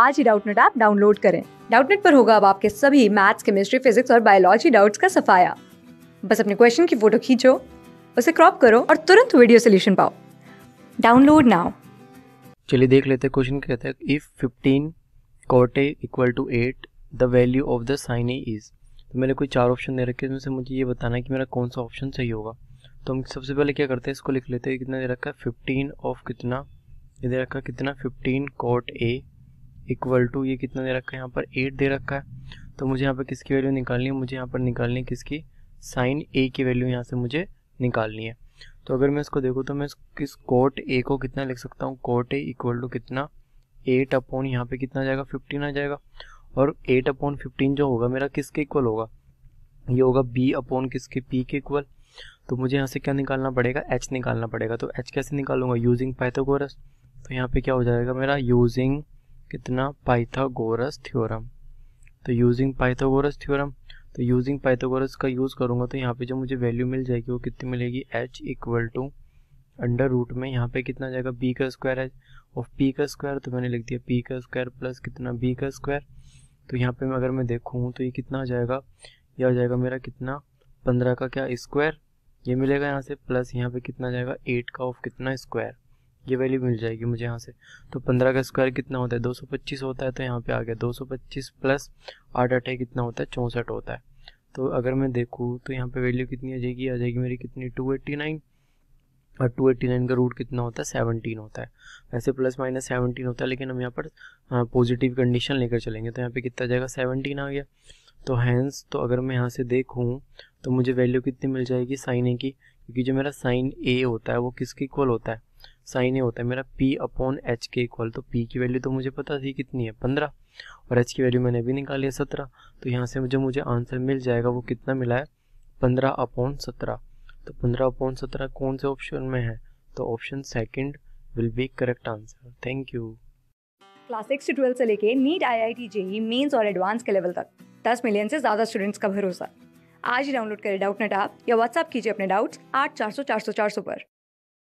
आज ही Doubtnut app download करें डाउटनेट पर होगा अब आपके सभी मैथ्स केमिस्ट्री फिजिक्स और बायोलॉजी डाउट्स का सफाया बस अपने क्वेश्चन की फोटो खींचो उसे क्रॉप करो और तुरंत वीडियो सोल्यूशन पाओ डाउनलोड नाउ चलिए देख लेते हैं क्वेश्चन कहते हैं if 15 cot equal to 8 the value of the sine A is तो मैंने कोई चार ऑप्शन दे रखे हैं से मुझे ये बताना है कि मेरा कौन सा ऑप्शन सही होगा तो हम सबसे पहले क्या करते हैं इसको लिख लेते हैं कितना दे रखा है 15 ऑफ कितना ये दे रखा कितना 15 कोट ए इक्वल टू ये कितना दे रखा है यहाँ पर एट दे रखा है तो मुझे यहाँ पर किसकी वैल्यू निकालनी है मुझे यहाँ पर निकालनी है किसकी साइन ए की वैल्यू यहाँ से मुझे निकालनी है तो अगर मैं इसको देखूँ तो मैं इस कोट ए को कितना लिख सकता हूँ कोट ए इक्वल टू कितना एट अपॉन यहाँ पे कितना जाएगा फिफ्टीन आ जाएगा और एट अपॉन फिफ्टीन जो होगा मेरा किसके इक्वल होगा ये होगा बी अपॉन किसके पी के इक्वल तो मुझे यहाँ से क्या निकालना पड़ेगा एच निकालना पड़ेगा तो एच कैसे निकालूंगा यूजिंग पाइथागोरस तो यहाँ पे क्या हो जाएगा मेरा यूजिंग कितना पाइथागोरस थ्योरम तो यूजिंग पाइथागोरस थ्योरम तो यूजिंग पाइथागोरस का यूज़ करूंगा तो यहाँ पे जो मुझे वैल्यू मिल जाएगी वो कितनी मिलेगी H equal to under root में यहाँ पे कितना जाएगा बी का स्क्वायर है ऑफ पी का स्क्वायर तो मैंने लिख दिया पी का स्क्वायर प्लस कितना बी का स्क्वायर तो यहाँ पे मैं अगर मैं देखूँ तो ये कितना आ जाएगा ये आ जाएगा मेरा कितना पंद्रह का क्या स्क्वायर ये मिलेगा यहाँ से प्लस यहाँ पे कितना जाएगा एट का ऑफ कितना स्क्वायर ये वैल्यू मिल जाएगी मुझे यहाँ से तो पंद्रह का स्क्वायर कितना होता है दो सौ पच्चीस होता है तो यहाँ पे आ गया दो सौ पच्चीस प्लस आठ आठ कितना होता है चौंसठ होता है तो अगर मैं देखूँ तो यहाँ पे वैल्यू कितनी आ जाएगी आ जाएगी मेरी कितनी टू एट्टी नाइन और टू एट्टी नाइन का रूट कितना होता है सेवनटीन होता है वैसे प्लस माइनस सेवनटीन होता है लेकिन हम यहाँ पर पॉजिटिव हाँ, कंडीशन लेकर चलेंगे तो यहाँ पर कितना जाएगा सेवनटीन आ गया तो हैंस तो अगर मैं यहाँ से देखूँ तो मुझे वैल्यू कितनी मिल जाएगी साइन ए की क्योंकि जो मेरा साइन ए होता है वो किसके इक्वल होता है साइन ए होता है मेरा पी अपॉन एच के इक्वल तो पी की वैल्यू तो मुझे पता थी कितनी है पंद्रह और एच की वैल्यू मैंने अभी निकाली है सत्रह तो यहाँ से जो मुझे आंसर मिल जाएगा वो कितना मिला है पंद्रह अपॉन सत्रह तो पंद्रह अपॉन सत्रह कौन से ऑप्शन में है तो option second will be correct answer thank you class six से ट्वेल्थ से लेके NEET I I T JEE mains और एडवांस के लेवल तक दस मिलियन से ज़्यादा स्टूडेंट्स का भरोसा आज ही डाउनलोड करें डाउट नेट आप या व्हाट्सअप कीजिए अपने डाउट्स आठ चार सौ चार सौ चार सौ पर